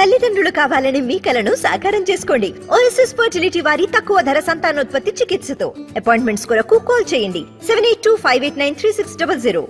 తల్లిదండ్రులు కావాలని మీ కలను సాకారం చేసుకోండి ఓఎస్ఎస్ ఫర్టిలిటీ వారి తక్కువ ధర సంతానోత్పత్తి చికిత్సతో అపాయింట్మెంట్స్ కొరకు కాల్ చేయండి seven eight two five eight nine three six double zero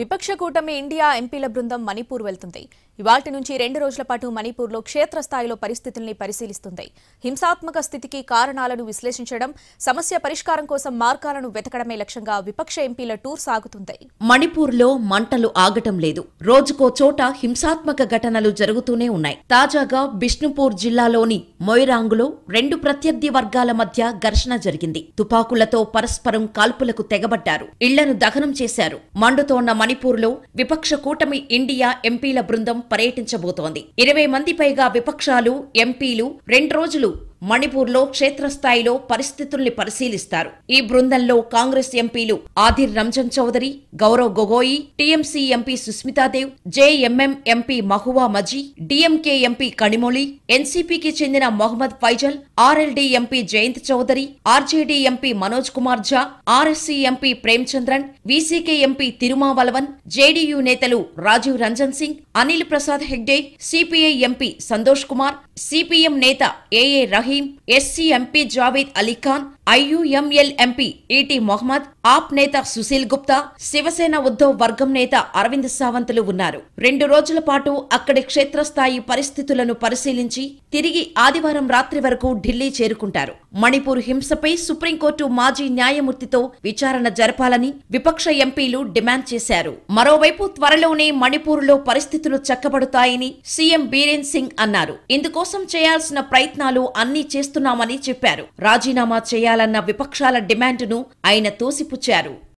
విపక్ష కూటమి ఇండియా ఎంపీల బృందం మణిపూర్ వెళ్తుంది ఇవాటి నుంచి రెండు రోజుల పాటు మణిపూర్లో క్షేత్రస్థాయిలో పరిస్థితుల్ని పరిశీలిస్తుంది హింసాత్మక స్థితికి కారణాలను విశ్లేషించడం సమస్య పరిష్కారం కోసం మార్గాలను వెతకడమే లక్ష్యంగా విపక్ష ఎంపీల టూర్ సాగుతుంది మణిపూర్లో మంటలు ఆగటం లేదు రోజుకో చోట హింసాత్మక ఘటనలు జరుగుతూనే ఉన్నాయి తాజాగా బిష్ణుపూర్ జిల్లాలోని మొయిరాంగులో రెండు ప్రత్యర్థి వర్గాల మధ్య ఘర్షణ జరిగింది తుపాకులతో పరస్పరం కాల్పులకు తెగబడ్డారు ఇళ్లను దహనం చేశారు మండుతోన్న మణిపూర్లో విపక్ష కూటమి ఇండియా ఎంపీల బృందం పర్యటించబోతోంది ఇరవై మంది పైగా విపక్షాలు ఎంపీలు రెండు రోజులు మణిపూర్లో క్షేత్రస్థాయిలో పరిస్థితుల్ని పరిశీలిస్తారు ఈ బృందంలో కాంగ్రెస్ ఎంపీలు Adhir Ranjan Chowdhury Gaurav Gogoi TMC MP Sushmita Dev JMM MP Mahua Maji DMK MP Kanimozhi ఎన్సీపీకి చెందిన Mohammed Faizal RLD MP Jayant Chaudhary RJD MP Manoj Kumar Jha RSC MP Premachandran VCK MP Thirumavalavan JDU నేతలు Rajiv Ranjan Singh Anil Prasad Hegde CPI MP Santosh Kumar CPM నేత AA Rahim SC MP Javed Ali Khan IUML MP ET Mohammed AAP నేత సుశీల్ గుప్తా శివసేన ఉద్ధవ్ వర్గం నేత అరవింద్ సావంత్లు ఉన్నారు రెండు రోజుల పాటు అక్కడి క్షేత్రస్థాయి పరిస్థితులను పరిశీలించి తిరిగి ఆదివారం రాత్రి వరకు ఢిల్లీ చేరుకుంటారు మణిపూర్ హింసపై సుప్రీంకోర్టు మాజీ న్యాయమూర్తితో విచారణ జరపాలని విపక్ష ఎంపీలు డిమాండ్ చేశారు మరోవైపు త్వరలోనే మణిపూర్లో పరిస్థితులు చక్కబడతాయని సీఎం బీరేన్ సింగ్ అన్నారు ఇందుకోసం చేయాల్సిన ప్రయత్నాలు అన్నీ చేస్తున్నామని చెప్పారు రాజీనామా చేయాలి చేయాలన్న విపక్షాల డిమాండ్ను ఆయన తోసిపుచ్చారు